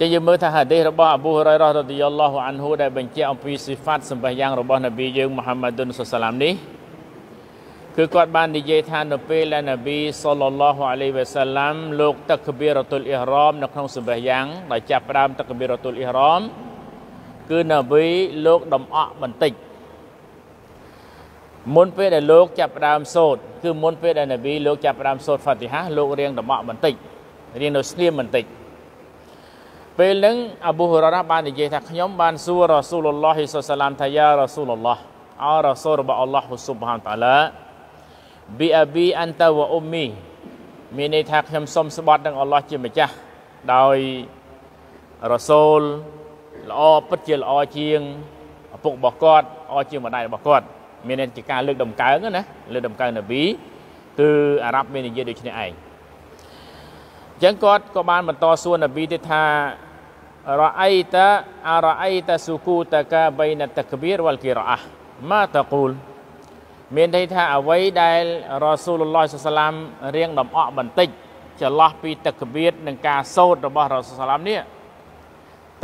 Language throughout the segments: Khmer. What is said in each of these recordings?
តែយើងមើលថាហាឌីសរបស់អប៊ូហុរ៉ៃរ៉ារ៉ាឌីយ៉ាឡោះអានហ៊ូដែលបញ្ជាក់អំពីសិហ្វាតសម្បះយ៉ាងរបស់នប៊ីយើងមូហាម៉ាឌុនសុសឡាមនេះគឺគាត់បាន និយាយថានៅពេលដែលនប៊ីសុលឡោះអាឡៃវ៉ាសាឡាមលោកតកប៊ីរ៉ាតុលអ៊ីហ្រ៉មនៅក្នុងសម្បះយ៉ាងដែលចាប់ផ្ដើមតកប៊ីរ៉ាតុលអ៊ីហ្រ៉មគឺនប៊ីលោកដំអក់បន្តិចមុនពេលដែលលោកចាប់ផ្ដើមសូត្រគឺមុនពេលដែលនប៊ីលោកចាប់ផ្ដើមសូត្រហ្វាទីហាលោករៀងដំអក់បន្តិចរៀងនៅស្ងៀមបន្តិចពេលហ្នឹងអប៊ូហុរ៉ារ៉ាបាននិយាយថាខ្ញុំបានសួររ៉ាស៊ូលឡោះសាឡាមថាយ៉ារ៉ាស៊ូលឡោះអរ៉ាស៊ូលរបស់អល់ឡោះស៊ុបហានតាឡាប៊ីអប៊ីអាន់តាវ៉ាអ៊ុំមីមានន័យថាខ្ញុំសូមស្បត់នឹងអល់ឡោះជាម្ចាស់ដោយរ៉ាស៊ូលល្អពិតជាល្អជាងឪពុករបស់គាត់ល្អជាងម្ដាយរបស់គាត់ មានន័យជាការលើកដំកើងណា លើកដំកើងនប៊ីគឺអារ៉ាប់មាននិយាយដូចនេះឯងអញ្ចឹងគាត់ក៏បាន បន្តសួរនប៊ីទៀតថា رأيت أرأيت سكوتك بين التكبير والقراءة ما تقول មានន័យថាអ្វីដែលរ៉ាស៊ូលឡោះសាឡាមរៀងដំអកបន្តិចចន្លោះពីតកបៀតនឹងការសូត្ររបស់រ៉ាស៊ូលឡាមនេះ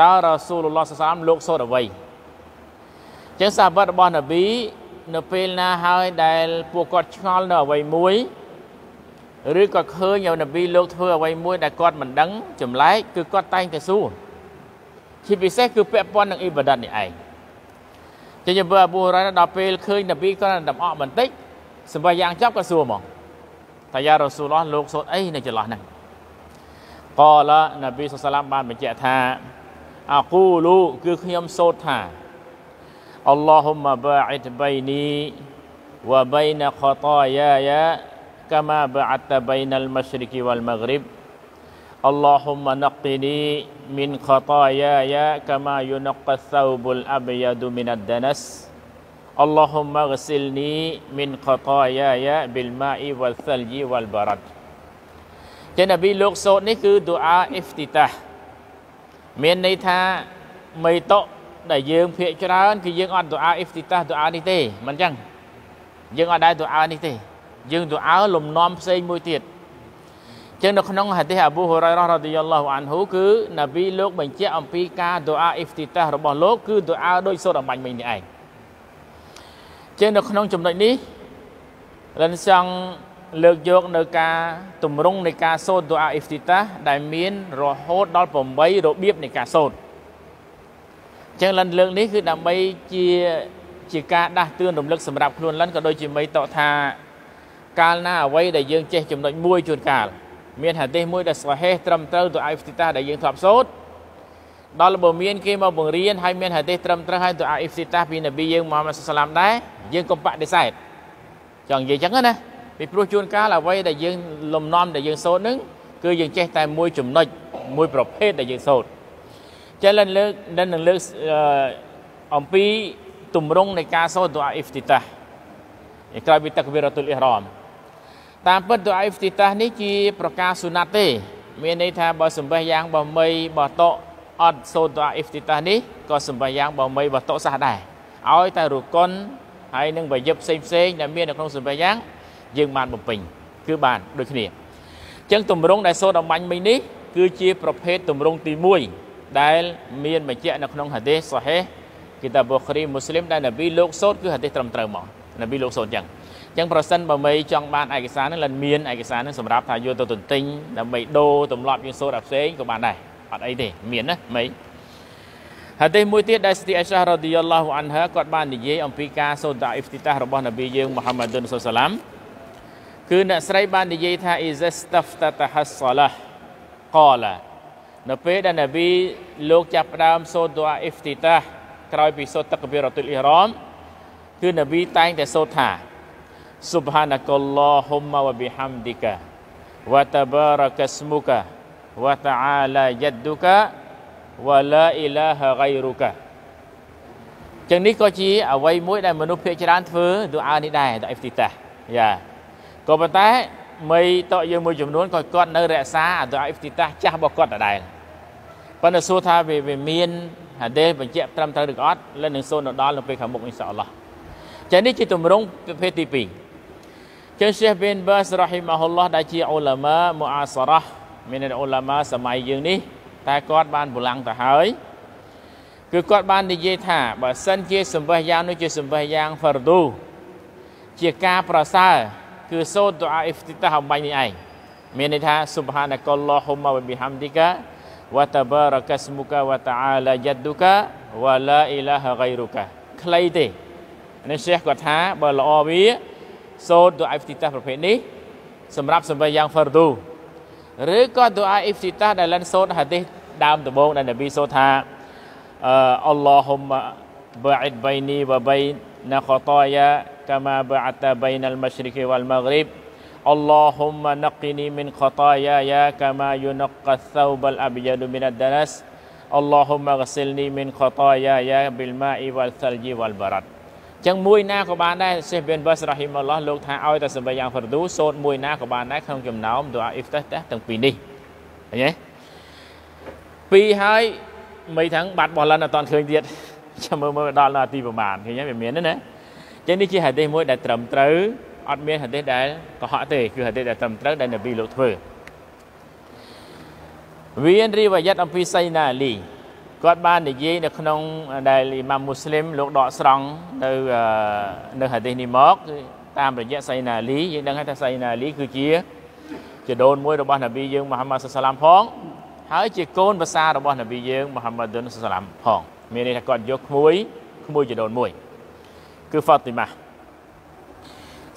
តើរ៉ាស៊ូលឡោះសាឡាមលោកសូត្រអ្វីចឹងសាវករបស់នប៊ីនៅពេលណាហើយដែលពួកគាត់ឆ្ងល់នៅអ្វីមួយឬក៏ឃើញនៅនប៊ីលោកធ្វើអ្វីមួយដែលគាត់មិនដឹងចម្លែកគឺគាត់តែងតែសួរជាពិសេសគឺពាក់ព័ន្ធនឹងអ៊ីបាដាតនេះឯងចឹងយើងបើអប៊ូរ៉ាដល់ពេលឃើញនប៊ីគាត់ដំអកបន្តិចសម្រាប់យ៉ាងចប់ក៏សួរហ្មងតាយ៉ារ៉ូស៊ូលឡោះលោកសូត្រអីនៅចន្លោះហ្នឹងកលានប៊ីសុសឡាមបានបញ្ជាក់ថាអាគូលូគឺខ្ញុំសូត្រថាអល់ឡោហ៊ុមបាអ៊ីតបៃនីវបៃនខតាយាយាកាមាបាអតបៃនលមស្រិកវលមហ្គ្រីប اللهم نقني من خطاياي كما ينقى الثوب الأبيض من الدنس اللهم اغسلني من خطاياي بالماء والثلج والبرد ចេនប៊ីលោកសូត្រនេះគឺឌូអាអ៊ីហ្វទីតាមានន័យថាមេតុដែលយើងភាកច្រើនគឺយើងអត់ឌូអាអ៊ីហ្វទីតាឌូអានេះទេមិនអញ្ចឹងយើងអត់ដែរឌូអានេះទេយើងឌូអាលំនាំផ្សេងមួយទៀតចឹងនៅក្នុងហាឌីសអាប៊ូហូរ៉ៃរ៉ារ៉ាឌីយ៉ាឡោះអានហ៊ូគឺនប៊ីលោកបញ្ជាក់អំពីការដូអាអ៊ីហ្វទីតាសរបស់លោកគឺដូអាដោយសូត្រអំបញ្ញមិញនេះឯងចឹងនៅក្នុងចំណុចនេះលិនចង់លើកយកនៅការទម្រង់នៃការសូត្រដូអាអ៊ីហ្វទីតាសដែលមានរហូតដល់8របៀបនៃការសូត្រចឹងលិនលើកនេះគឺដើម្បីជាជាការដាស់តឿនរំលឹកសម្រាប់ខ្លួនលិនក៏ដូចជាមីតតថា កាលណាអ្វីដែលយើងចេះចំណុចមួយជួនកាលមានហាទេសមួយដែលស្វហេះត្រឹមត្រូវទៅអាយហ្វទីតាដែលយើងធ្លាប់សូត្រដល់បើមានគេមកបង្រៀនហើយមានហាទេសត្រឹមត្រូវហើយទៅអាយហ្វទីតាពីនប៊ីយើងមហាម៉ាត់សាឡាមដែរយើងក៏បដិសេធចង់និយាយចឹងណាពីព្រោះជួនកាលអ្វីដែលយើងលំនាំដែលយើងសូត្រនឹងគឺយើងចេះតែមួយចំណុចមួយប្រភេទដែលយើងសូត្រចឹងលើលើកនឹងលើកអំពីទម្រង់នៃការសូត្រទៅអាយហ្វទីតាក្រោយពីតាក់វីរ៉ាតុលអ៊ីហ្រាមតាមពិតទុអៃហ្វទីតាសនេះជាប្រការសុណាត់ទេ មានន័យថាបើសម្បេះយ៉ាងបើមីបើតកអត់សូត្រទុអៃហ្វទីតាសនេះក៏សម្បេះយ៉ាងបើមីបើតកសះដែរឲ្យតែរុកុនហើយនឹងវយិបផ្សេងផ្សេងដែល មាននៅក្នុងសម្បេះយ៉ាងយើងបានបំពេញគឺបានដូចគ្នាអញ្ចឹងតម្រងដែលសូត្រអំបញ្ញមិញនេះគឺជាប្រភេទតម្រងទី1ដែលមានបញ្ជាក់នៅក្នុងហាឌីសសាហេះគីតាប៊ូខារីមូស្លីមដែលនប៊ីលោកសូត្រគឺហាឌីសត្រឹមត្រូវមកនប៊ីលោកសូត្រអញ្ចឹងអញ្ចឹងប្រសិនបើមីចង់បានឯកសារនឹងលិនមានឯកសារនឹងសម្រាប់ថាយកទៅទន្ទិញដើម្បីដូរទម្លាប់យើងសូត្រឲ្យផ្សេងក៏បានដែរអត់អីទេមានណាមីហាឌីសមួយទៀតដែលស្ទីអេសារ៉ាឌីយ៉ាឡោះអានហាគាត់បាននិយាយអំពីការសូត្រអ៊ីហ្វទីតារបស់នប៊ីយើងមូហាម៉ាឌុនសុសឡាមគឺអ្នកស្រីបាននិយាយថាអ៊ីសាស្តាហ្វតាហាសឡាកូឡានៅពេលដែលនប៊ីលោកចាប់ផ្ដើមសូត្រអ៊ីហ្វទីតាក្រោយពីសូត្រតកបិរ៉ាតុលអ៊ីរ៉ាមគឺនប៊ីតែងតែសូត្រថា Subhanakallahumma wa bihamdika wa tabarakasmuka wa ta'ala jadduka wa la ilaha ghairuka ចឹងនេះក៏ជាអ្វីមួយ ដែលមនុស្សភាគច្រើនធ្វើទូអានេះដែរដល់អ៊ីហ្វទីតាយ៉ាក៏ប៉ុន្តែ មីតកយើងមួយចំនួនក៏គាត់នៅ រក្សាអាទូអាអ៊ីហ្វទីតាចាស់របស់គាត់ដដែលប៉ុន្តែសួរថាវាមានហាដេសបញ្ជាក់ត្រឹមត្រូវឬអត់លើនឹងសូនដល់នៅពេលខាងមុខអ៊ីនសាអល់ឡោះចឹងនេះជា ទម្រង់ប្រភេទទី2ចឹង Syekh bin Bas rahimahullah ដែលជាឧឡាម៉ាមូអាសារ៉ាមានឧឡាម៉ាសម័យយើងនេះ តែគាត់បានបលាំងទៅហើយគឺគាត់បាននិយាយថាបើសិនជាសម្បេះយ៉ាងនោះជាសម្បេះយ៉ាងហ្វារឌូជាការប្រសើរគឺសូត្រដុអាអ៊ីហ្វទីតាហំបាញ់នេះឯងមានន័យថា subhanakallahumma wa bihamdika wa tabarakasmuka wa ta'ala jadduka wa la ilaha ghairuka ខ្លីទេនេះ Syekh គាត់ថាបើល្អវាសូត្រ dua iftitah ប្រភេទនេះសម្រាប់សម្បីយ៉ាងហ្វរឌូឬក៏ dua iftitah ដែលលន់សូត្រ hadith ដើមដំបូងដែលនប៊ីសូត្រថាអឺអល់ឡោះហុំបាអ៊ីតបៃនីវបៃណខតាយាកម៉ាបាអតបៃណលម៉ាស្រីគីវលម៉ាហ្រីបអល់ឡោះហុំណកនីមីនខតាយាយាកម៉ាយូណកាសោបលអប៊ីយ៉ាឌូមីនដារ៉ាស់អល់ឡោះហុំម៉ាហ្សលនីមីនខតាយាយាបិលម៉ៃវលសលជីវលបារ៉ាត់ចឹងមួយណាក៏បានដែរសេះបិនបាសរ៉ាហ៊ីមអល់ឡោះលោកថាឲ្យតែសម្រាប់យ៉ាងហ្វរឌូសូត្រមួយណាក៏បានដែរក្នុងចំណោមទូអាអ៊ីហ្វតេសទាំងពីរនេះឃើញទេពីរហើយមិនថាំងបាត់បោះលិនអត់តឃើញទៀតចាំមើលមើលដល់ដល់ទីប្រមាណឃើញទេវាមានទេណាចឹងនេះជាហាទេសមួយដែលត្រឹមត្រូវអត់មានហាទេសដែលកុហកទេគឺហាទេសដែលត្រឹមត្រូវដែលនប៊ីលោកធ្វើវានរីវ៉ាយ៉ាត់អំពីសៃណាលីគាត់បាននិយាយនៅក្នុងដែលអ៊ីម៉ាមមូស្លីមលោកដកស្រង់នៅនៅហាឌីសនេះមកគឺតាមរយៈសៃណាលីយើងដឹងថាសៃណាលីគឺជាជាដូនមួយរបស់នប៊ីយើងមូហាម៉ាត់សាឡាមផង ហើយជាកូនប្រសាររបស់នប៊ីយើងមូហាម៉ាត់ឌុនសាឡាមផងមានន័យថាគាត់យកក្មួយក្មួយជាដូនមួយគឺហ្វាទីម៉ា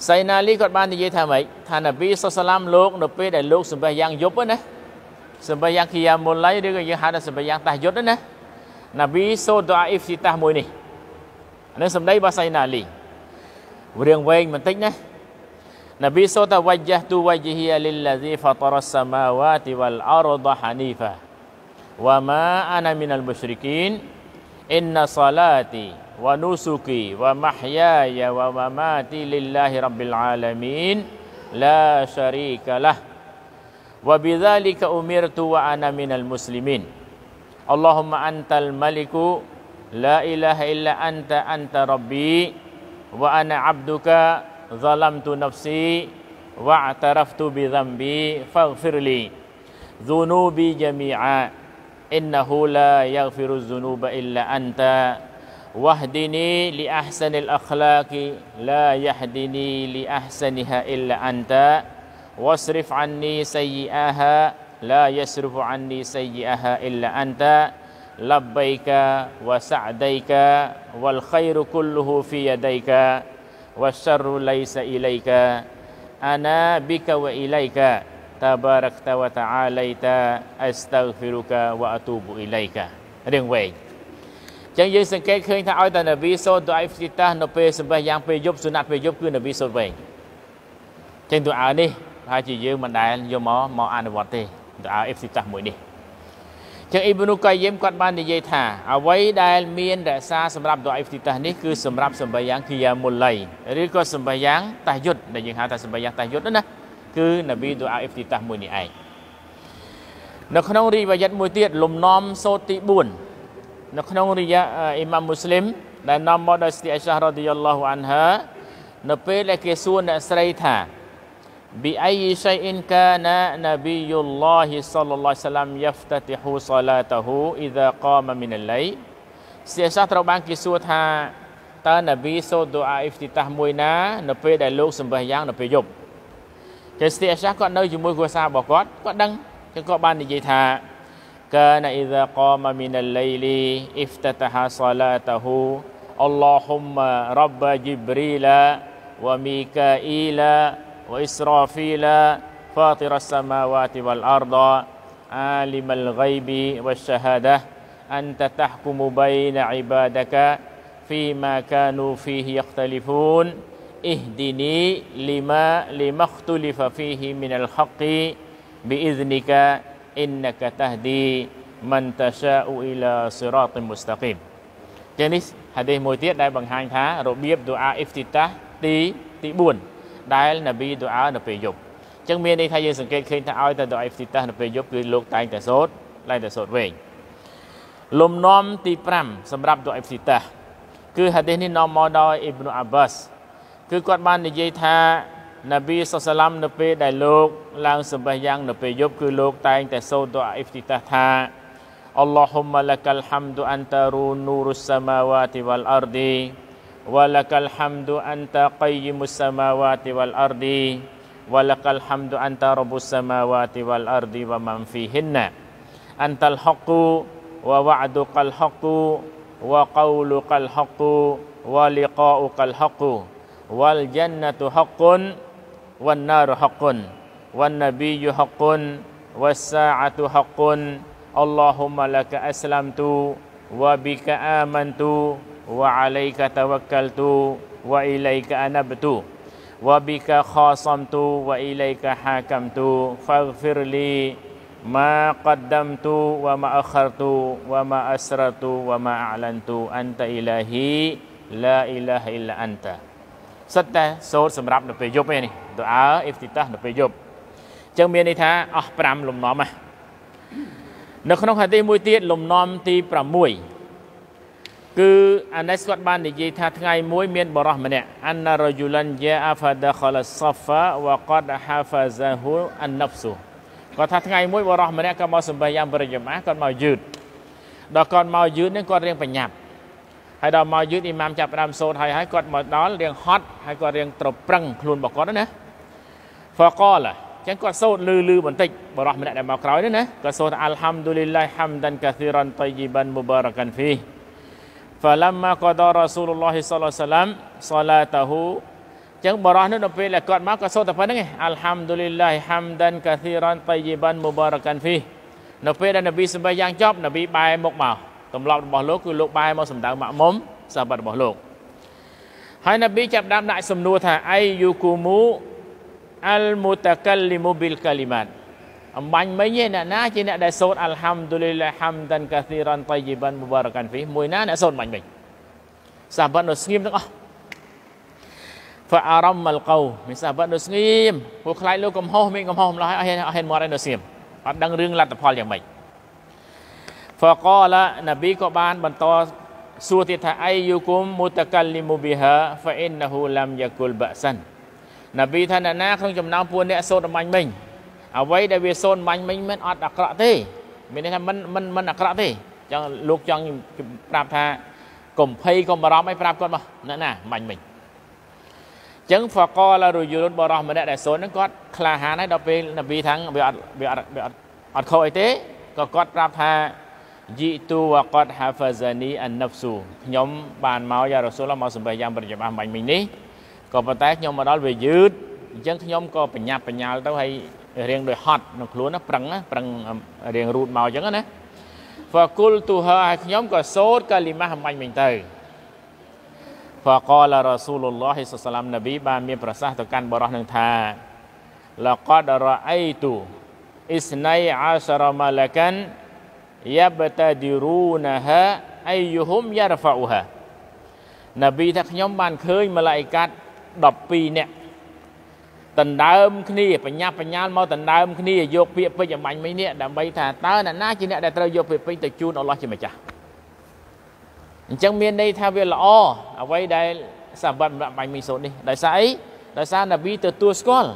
សៃណាលីគាត់បាននិយាយថាម៉េចថានប៊ីសុសឡាម លោកនៅពេលដែលលោកសម្បះយ៉ាងយប់ណាសម្បះយ៉ាងគីយ៉ាមុលឡៃឬក៏យើងហៅថាសម្បះយ៉ាងតាស់យុទ្ធណាนบีสู้ดอาอิฟติตาห์มวยนี่อันนี้สมได้ภาษาอินาลีเรื่องเวงมันติ๊กนะนบีสู้ตะวัจห์ตุวัจฮีลิลลาซีฟัตรัสสมาวาติวัลอารดะฮานีฟะวะมาอานามินัลมุชริกีนอินนัสลาตีวะนุสุกีวะมหยายวะมะมาติลิลลาฮิรับบิลอาลามีนลาชารีกะละวะบิซาลิกะอุมิรตุวะอานามินัลมุสลิมีน Allahumma antal maliku La ilaha illa anta anta rabbi Wa ana abduka Zalamtu nafsi Wa ataraftu bidhambi Faghfirli Zunubi jami'a Innahu la yaghfiru zunuba illa anta Wahdini li ahsanil akhlaki La yahdini li ahsaniha illa anta Wasrif anni Wasrif anni sayyi'aha لا يصرف عني سيئها إلا أنت لبيك وسعديك والخير كله في يديك والشر ليس إليك أنا بك وإليك تباركت وتعاليت أستغفرك وأتوب إليك រៀងវែងអញ្ចឹងយើងសង្កេតឃើញថាឲ្យតែនប៊ីសូត្រដុអាយហ្វទីតានៅពេលសម្បះយ៉ាងពេលយប់សុណាត់ពេលយប់គឺនប៊ីសូត្រវែងអញ្ចឹងដុអានេះហើយជាយើងមិនដែលយកមកមកអនុវត្តទេទៅឲ្យអេបស៊ីតាស់មួយនេះចឹងអ៊ីបនូកាយេមគាត់បាននិយាយថាអ្វីដែលមានរក្សាសម្រាប់ដុអាអ៊ីហ្ទីតាសនេះគឺសម្រាប់សម្បាយ៉ាងគីយ៉ាមុលៃឬក៏សម្បាយ៉ាងតាយុទ្ធដែលយើងហៅថាសម្បាយ៉ាងតាយុទ្ធណាគឺនប៊ីដុអាអ៊ីហ្ទីតាសមួយនេះឯងនៅក្នុងរីវ៉ាយ័តមួយទៀតលំនាំសូត្រទី4នៅក្នុងរីយ៉ាអ៊ីម៉ាមមូស្លីមដែលនាំមកដោយស្ទីអៃសារ៉ាឌីយ៉ាឡោះអានហានៅពេលដែលគេសួរអ្នកស្រីថា بأي شيء كان نبي الله صلى الله عليه وسلم يفتتح صلاته إذا قام من الليل សិស្សត្រូវបានគេសួរថាតើនប៊ីសូត្រដូអាអ៊ីហ្វទីតាស់មួយណានៅពេលដែលលោកសម្បះយ៉ាងនៅពេលយប់គេសិស្សគាត់នៅជាមួយគ្រួសាររបស់គាត់គាត់ដឹងគឺគាត់បាននិយាយថាកានអ៊ីហ្សាកាមមីនលៃលីអ៊ីហ្វតតាហាសាឡាតាហ៊ូអល់ឡោហ៊ុមរ៉ាប់ជីប្រីឡាវមីកាអ៊ីឡា وإسرافيل فاطر السماوات والأرض عالم الغيب والشهادة أنت تحكم بين عبادك فيما كانوا فيه يختلفون اهدني لما لما اختلف فيه من الحق بإذنك إنك تهدي من تشاء إلى صراط مستقيم هذه ربيب دعاء تي بون ដែលនប៊ីឌូអានៅពេលយប់អញ្ចឹងមានន័យថាយើងសង្កេតឃើញថាឲ្យតែដុអាហ្វទីតាសនៅពេលយប់គឺលោកតែងតែសូត្រតែងតែសូត្រវែងលំនាំទី5សម្រាប់ដុអាហ្វទីតាសគឺហាឌីសនេះនាំមកដោយអ៊ីប្នុអាបាសគឺគាត់បាន និយាយថានប៊ីសុសឡាំនៅពេលដែលលោកឡើងសម្បះយ៉ាងនៅពេលយប់គឺលោក តែងតែសូត្រដុអាអ៊ីហ្វទីតាសថាអល់ឡោះហ៊ុមឡាកាល់ហាំឌូអានតារូនូរុសសាម៉ាវ៉ាទីវ៉ាល់អារឌី ولك الحمد أنت قيم السماوات والأرض ولك الحمد أنت رب السماوات والأرض ومن فيهن أنت الحق ووعدك الحق وقولك الحق ولقاؤك الحق والجنة حق والنار حق والنبي حق والساعة حق اللهم لك أسلمت وبك آمنت وعليك توكلت وإليك أنبت وبك خاصمت وإليك حاكمت فاغفر لي ما قدمت وما أخرت وما أسرت وما أعلنت أنت إلهي لا إله إلا أنت សិតតែសូត្រសម្រាប់នៅពេលយប់នេះដុអាអ៊ីហ្វទីតាសនៅពេលយប់អញ្ចឹងមានន័យថាអស់5លំនាំណានៅក្នុងហាទីមួយទៀតលំនាំទី6គឺអានេះគាត់បាននិយាយថាថ្ងៃមួយមាន បរោះម្នាក់អានរយុលានយ៉ាអាហ្វាដខលសហ្វាវកតហាហ្វាហ្សាហ៊ូអានណាប់ស៊ូគាត់ថាថ្ងៃមួយបរោះម្នាក់ក៏មកសម្បៃយ៉ាងប្រយមអាគាត់មកយឺតដល់គាត់មកយឺតនេះគាត់រៀងប្រញាប់ហើយដល់មកយឺតអ៊ីម៉ាមចាប់ផ្ដើមសូត្រហើយហើយគាត់មកដល់រៀងហត់ហើយគាត់រៀងត្រប្រឹងខ្លួនរបស់គាត់ណាហ្វកលចឹងគាត់សូត្រលឺលឺបន្តិចបរោះម្នាក់ដែលមកក្រោយនេះណាគាត់សូត្រអាល់ហាំឌូលីឡាហាំដានកាស៊ីរ៉ាន់តៃយីបានមូបារ៉ាកាន់ហ្វី فلما قضى رسول الله صلى الله عليه وسلم صلاته ចឹងបរោះនោះដល់ពេលដែលគាត់មកក៏សូត្រតែប៉ុណ្្នឹងឯងអัลហាំឌុលីឡាហ៊ីហាំដានកាធីរ៉ាន់តៃយីបាន់មូបារកានហ្វីនៅពេលដែលនប៊ីសម្បៃយ៉ាងចប់នប៊ីបែរមុខមកទម្លាប់របស់លោកគឺលោកបែរមកសម្ដៅម៉ាក់មុំសាបាត់របស់លោកហើយនប៊ីចាប់ដើមដាក់សំណួរថាអាយយូគូមូអលមូតាកាលីមូប៊ីលកាលីម៉ាត់អំបញ្ញមិញឯអ្នកណាជាអ្នកដែលសូត្រអាល់ហាំឌូលីឡាហាំដានកាស៊ីរ៉ាន់តៃយីបានមូបារកានហ្វីមួយណាអ្នកសូត្រអំបញ្ញមិញសាបាត់នៅស្ងៀមទាំងអស់ فأرم القوم មានសាបាត់នៅស្ងៀមពួកខ្លាចលោកកំហុសមានកំហុសម្លោះហើយអត់ហ៊ានមកឯនៅស្ងៀមអត់ដឹងរឿងលទ្ធផលយ៉ាងម៉េច فقال នប៊ីក៏បានបន្តសួរទៀតថាអាយូគុំមូតកាលីមូប៊ីហា فإنه لم يكل بأسا នប៊ីថាអ្នកណាក្នុងចំណោមពួកអ្នកសូត្រអំបញ្ញមិញអ្វីដែលវាសូន្យបាញ់មិញមិនអត់អាក្រក់ទេ មានន័យថាមិនមិនមិនអាក្រក់ទេចឹងលោកចង់ប្រាប់ថាកុំភ័យកុំបារម្ភអីប្រាប់គាត់មកណាណាបាញ់មិញចឹងហ្វកលរយុរុនបរោះម្នាក់ដែលសូន្យហ្នឹងគាត់ក្លាហានហើយដល់ពេលនប៊ីថាំងវាអត់វាអត់វាអត់អត់ខុសអីទេក៏គាត់ប្រាប់ថាយីទូវកតហាហ្វាហ្សានីអានាហ្វស៊ូខ្ញុំបានមកយ៉ារ៉ូស៊ូលមកសម្រាប់យ៉ាងប្រចាំបាញ់មិញនេះក៏ប៉ុន្តែខ្ញុំមកដល់វាយឺតអញ្ចឹងខ្ញុំក៏បញ្ញាប់បញ្ញាល់ទៅហើយរៀងដោយហត់ក្នុងខ្លួនណាប្រឹងណាប្រឹងរៀងរូតមកអញ្ចឹងណាហ្វាគុលទូហាឲ្យខ្ញុំក៏សូត្រកាលីម៉ាស់អំបញ្ញមិញទៅហ្វាកលរ៉ាស៊ូលឡោះសសឡាមនប៊ីបានមាន ប្រសាសន៍ទៅកាន់បរោះនឹងថាលកដរ៉ៃទូអ៊ីស្នៃអាសរម៉ាឡាកានយ៉ាបតាឌីរូណាហាអៃយូហុមយ៉ារ៉ហ្វូហានប៊ីថាខ្ញុំបានឃើញម៉ាឡាអ៊ីកាត់12នាក់ដណ្ដើមគ្នាបញ្ញាបញ្ញាមកដណ្ដើមគ្នាយកពាក្យពេចន៍អំបញ្ញមិញនេះដើម្បីថាតើអ្នកណាជាអ្នកដែលត្រូវយកពាក្យពេចន៍ទៅជូនអល់ឡោះជាម្ចាស់អញ្ចឹងមានន័យថាវាល្អអ្វីដែលសាវ័តអំបញ្ញមិញសូត្រនេះដោយសារអីដោយសារនប៊ីទទួលស្គាល់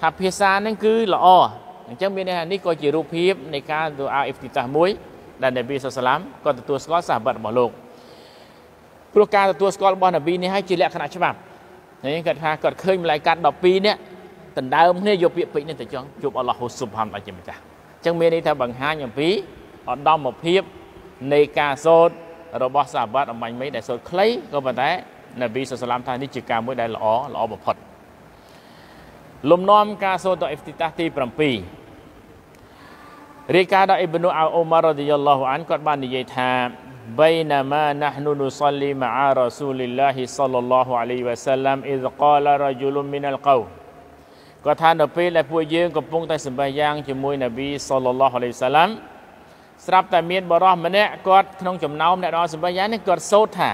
ថាភាសាហ្នឹងគឺល្អអញ្ចឹងមានន័យថានេះក៏ជារូបភាពនៃការទូអាអ៊ីហ្វទីតាស់មួយ ដែលនប៊ីសុសឡាមក៏ទទួលស្គាល់សាវ័តរបស់លោកព្រោះការទទួលស្គាល់របស់នប៊ីនេះហើយជាលក្ខណៈច្បាប់នេះគាត់ថាគាត់ឃើញម្លាយកាត់12នាក់ដណ្ដើមគ្នាយកពាក្យពេចន៍នេះទៅចង់ជួបអល់ឡោះហ៊ូស៊ុបហានបាជាម្ចាស់អញ្ចឹងមានន័យថាបង្ហាញអំពីឧត្តមភាព នៃការសូត្ររបស់សាបាតអំបញ្ញមីដែលសូត្រខ្លីក៏ប៉ុន្តែនប៊ីសុសឡាមថានេះជាការមួយដែលល្អល្អបំផុតលំនាំការសូត្រដល់អ៊ីហ្វទីតាទី7រាយការណ៍ដល់អ៊ីប្នូអាអ៊ូម៉ាររ៉ាឌីយ៉ាឡោះអានគាត់បាននិយាយថា بينما نحن نصلي مع رسول الله صلى الله عليه وسلم إذ قال رجل من القوم គាត់ថានៅពេលដែលពួកយើងកំពុងតែសម្បះយ៉ាងជាមួយនប៊ីសល្លឡោះអាឡៃសាឡាំស្រាប់តែមានបរិសម្នាក់គាត់ក្នុងចំណោមអ្នកដល់សម្បះយ៉ាងនេះគាត់សូត្រថា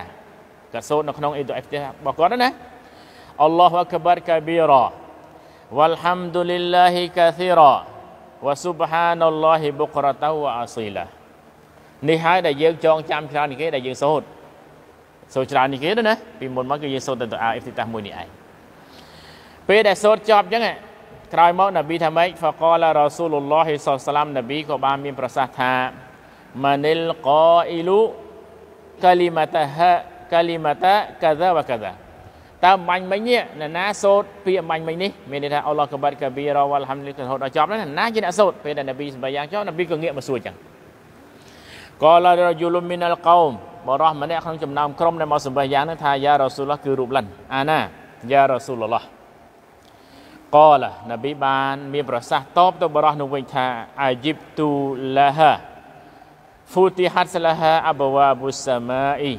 គាត់សូត្រនៅក្នុងអ៊ីឌូអេហ្វទេរបស់គាត់ណាអល់ឡោះអក្បារកាប៊ីរ៉ាវ៉ាល់ហាំឌូលីឡាហ៊ីកាធីរ៉ាវ៉ាស៊ុបហានអល់ឡោះបុក្រតាវ៉ាអាស៊ីឡានេះហើយដែលយើងចងចាំច្រើននេះគេដែលយើងសូត្រសូត្រច្រើននេះគេណាពីមុនមកគឺយើងសូត្រតែទៅអាអ៊ីបទីតាស់មួយនេះឯងពេលដែលសូត្រចប់អញ្ចឹងក្រោយមកនប៊ីថាម៉េចហ្វកលរ៉ាស៊ូលឡោះសសាឡាមនប៊ីក៏បានមានប្រសាសន៍ថាម៉ានិលកអ៊ីលូកាលីម៉ាតាហាកាលីម៉ាតាកាហ្សាវកាហ្សាតើអមាញ់មិញនេះនរណាសូត្រពីអមាញ់មិញនេះមានន័យថាអល់ឡោះកបាត់កាប៊ីរ៉ាវ៉ាល់ហាំឌីលីករហូតដល់ចប់ណាណាជាអ្នកសូត្រពេលដែលនប៊ីសម្បាយ៉ាងចប់នប៊ីក៏ងាកមកសួរអញ្ចឹងកលរយុលមីនលកោមបរោះម្នាក់ក្នុងចំណោមក្រុមដែលមកសម្បះយ៉ាងនោះថាយ៉ារ៉ូស៊ូលឡោះគឺរូបលិនអាណាយ៉ារ៉ូស៊ូលឡោះកលនប៊ីបាន មានប្រសាសន៍តបទៅបរោះនោះវិញថាអាជីបទូលាហាហ្វូទីហាត់សលាហាអបវ៉ាប៊ូសាម៉ាអ៊ី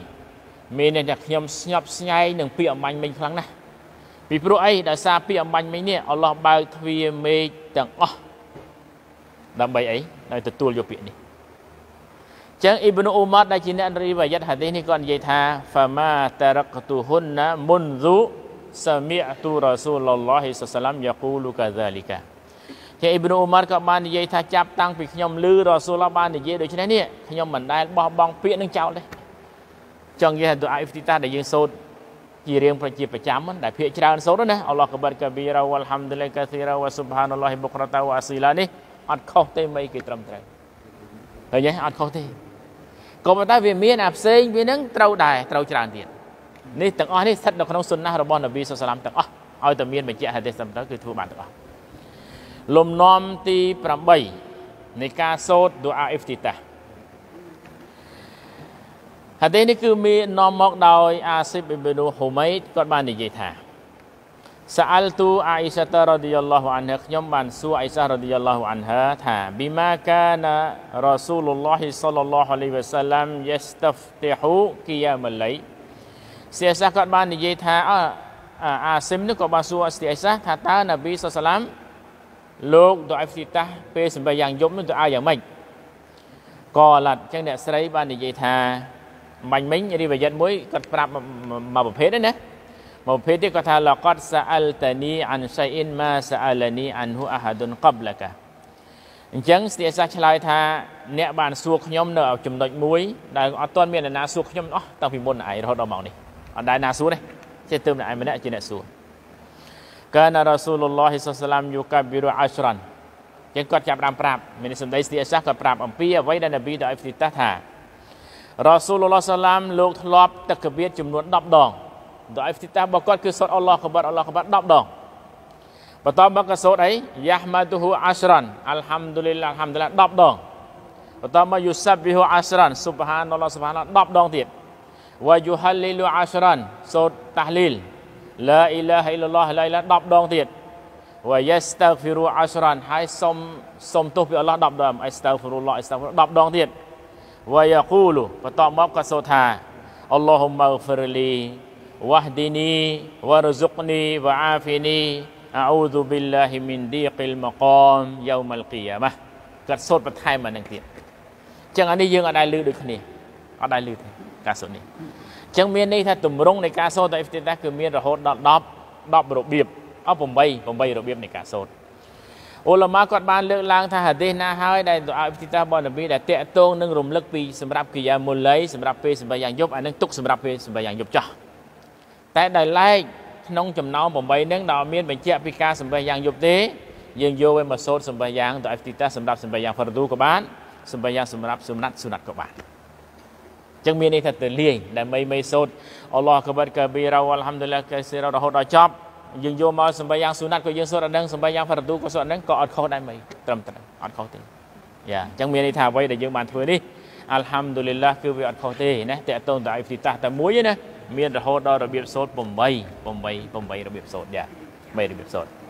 មានអ្នកថាខ្ញុំស្ញប់ស្ញែងនឹងពាក្យអមាញ់មិញខ្លាំងណាស់ពីព្រោះអីដោយសារពាក្យអមាញ់មិញនេះអល់ឡោះបើកទ្វារមេឃទាំងអស់ដើម្បីអីដើម្បីទទួលយកពាក្យនេះចឹងអ៊ីប្នូអ៊ូម៉ាត់ដែលជាអ្នករីវ៉ាយ៉ាត់ហាឌីសនេះគាត់និយាយថាហ្វាម៉ាតារកទូហ៊ុនណា មុនឌូសាមីអទូរ៉ាស៊ូលឡោះហ៊ីសាឡាមយ៉ាគូលូកាដាលីកាជាអ៊ីប្នូអ៊ូម៉ាត់ក៏បាននិយាយថាចាប់តាំងពីខ្ញុំឮរ៉ាស៊ូលឡោះបាននិយាយដូច្នេះនេះខ្ញុំមិនដែលបោះបង់ពាក្យនឹងចោលទេចង់និយាយថាទូអាអ៊ីហ្វទីតាដែលយើងសូត្រជារៀងប្រជាប្រចាំដែលភាកច្រើនសូត្រណាអល់ឡោះកបាត់កាប៊ីរ៉ាវ៉ាល់ហាំឌុលឡាកាស៊ីរ៉ាវ៉ាស៊ុបហានឡោះបុក្រតាវ៉ាអស៊ីឡានេះអត់ខុសទេមិនគេត្រឹមត្រូវឃើញទេអត់ខុសទេក៏ប៉ុន្តែវាមានអាផ្សេងវានឹងត្រូវដែរត្រូវច្រើនទៀតនេះទាំងអស់នេះស្ថិតនៅក្នុងសុនណះរបស់នប៊ីសុសឡាមទាំងអស់ឲ្យតែមានបញ្ជាក់ហាឌីសត្រឹមត្រូវគឺធ្វើបានទាំងអស់លំនាំទី8នៃការសូត្រឌូអាអ៊ីហ្វទីតាហាឌីសនេះគឺមាននាំមកដោយ អាស៊ីបអ៊ីប៊ីនូហ៊ូម៉ៃគាត់បាននិយាយថាសាអលទូអាអ៊ីសាតារ៉ាឌីយ៉ាឡោះអានហាខ្ញុំបានសួរអាអ៊ីសារ៉ាឌីយ៉ាឡោះអានហាថាប៊ីម៉ាកាណារ៉ាស៊ូលឡោះសលឡោះអាឡៃវ៉ាសាឡាំយេស្តាហ្វទីហ៊ូគីយ៉ាមឡៃសេសាគាត់បាន និយាយថាអអាស៊ីមនេះក៏បានសួរអស្ទីអ៊ីសាថាតើណាប៊ីសុសឡាំលោកដុអ៊ីហ្វទីតាពេលសម្រាប់យ៉ាងយប់នោះទៅឲ្យយ៉ាងម៉េចកឡាត់អញ្ចឹងអ្នកស្រីបាននិយាយថាបាញ់មិញរីវយិតមួយគាត់ប្រាប់មកប្រភេទហ្នឹងណាមួយប្រភេទទៀតគាត់ថាឡកតសាអលតានីអានសៃអ៊ីនម៉ាសាអលានីអានហ៊ូអាហាឌុនកាប់ឡាកាអញ្ចឹងស្នេហ៍សាស្ត្រឆ្លើយថាអ្នកបានសួរខ្ញុំនៅ ចំណុចមួយដែលអត់ទាន់មានអ្នកណាសួរខ្ញុំអស់តាំងពីមុនឯងរហូតដល់ម៉ោងនេះអត់ដែលណាសួរទេចេះទើបតែឯងម្នាក់ជាអ្នកសួរកានរ៉ាស៊ូលឡោះសសឡាមយូកាប៊ីរ៉ូអាស្រ៉ាន់ចឹងគាត់ចាប់បានប្រាប់មានសម្ដីស្នេហ៍សាស្ត្រគាត់ប្រាប់អំពីអ្វីដែលនប៊ីដល់អ៊ីហ្វទីតាថារ៉ាស៊ូលឡោះសឡាមលោកធ្លាប់តកបៀតចំនួន10ដងដអាយហ្វទីតារបស់គាត់គឺសូត្រអល់ឡោះកបាត់អល់ឡោះកបាត់10ដងបន្តមកក៏សូត្រអីយ៉ាហ្មាទូហ៊ូអាសរ៉ាន់អាល់ហាំឌូលីឡាអាល់ហាំឌូលឡា10ដងបន្តមកយូសាប់វីហ៊ូអាសរ៉ាន់ស៊ុបហានអល់ឡោះស៊ុបហាន10ដងទៀតវ៉ាយូហាលីលូអាសរ៉ាន់សូត្រតាហ្លីលឡាអ៊ីឡាហៃឡឡោះឡាអ៊ីឡា10ដងទៀតវ៉ាយេស្តាហ្វីរូអាសរ៉ាន់ហើយសុំសុំទោសពីអល់ឡោះ10ដងអេស្តាហ្វីរូឡោះអេស្តាហ្វីរូ10ដងទៀតវ៉ាយាគូលូបន្តមកក៏សូត្រថាអល់ឡោះម៉ាហ្វីរលី واهدني وارزقني وعافني أعوذ بالله من ضيق المقام يوم القيامة គាត់សូត្របន្ថែមមកនឹងទៀតអញ្ចឹងអានេះយើងអត់ដែលលឺដូចគ្នាអត់ដែលលឺទេការសូត្រនេះអញ្ចឹងមានន័យថាទម្រង់នៃការសូត្រតៃហ្វទីតាគឺមានរហូតដល់10 10របៀបអស់8 8របៀបនៃការសូត្រអ៊ូឡាម៉ាគាត់បានលើកឡើងថាហាឌីសណាហើយដែលអល់ទីតាបននប៊ីដែលតាក់ទងនឹងរំលឹកពីសម្រាប់កិយាមុល័យសម្រាប់ពេលសម្រាប់យ៉ាងយប់អានឹងទុកសម្រាប់ពេលសម្រាប់យ៉ាងយប់ចាស់តែដោយឡែកក្នុងចំណោម8នឹងដល់មានបញ្ជាក់ពីការសម្បេះយ៉ាងយប់ទេយើងយកវាមកសូត្រសម្បេះយ៉ាងទៅអេហ្វទីតាសម្រាប់សម្បេះយ៉ាងហ្វរឌូក៏បានសម្បេះយ៉ាងសម្រាប់សុណាត់សុណាត់ក៏បានចឹងមានន័យថាទៅលាយដើម្បីមិនសូត្រអល់ឡោះកបិតកាប៊ីរ៉ាវអល់ហាំឌុលឡាកេសេរ៉ារហូតដល់ចប់យើងយកមកសម្បៃយ៉ាងសុណាត់ក៏យើងសូត្រអានឹងសម្បៃយ៉ាងហ្វារ៉ាឌូក៏សូត្រអានឹងក៏អត់ខុសដែរមិនត្រឹមត្រូវអត់ខុសទេយ៉ាអញ្ចឹងមានន័យថាអ្វីដែលយើងបានធ្វើនេះអាល់ហាំឌុលឡាគឺវាអត់ខុសទេណាតេតតងតអ៊ីហ្វីតាតែមួយទេណាមានរហូតដល់របៀបសូត្រ8 8 8របៀបសូត្រយ៉ា3របៀបសូត្រ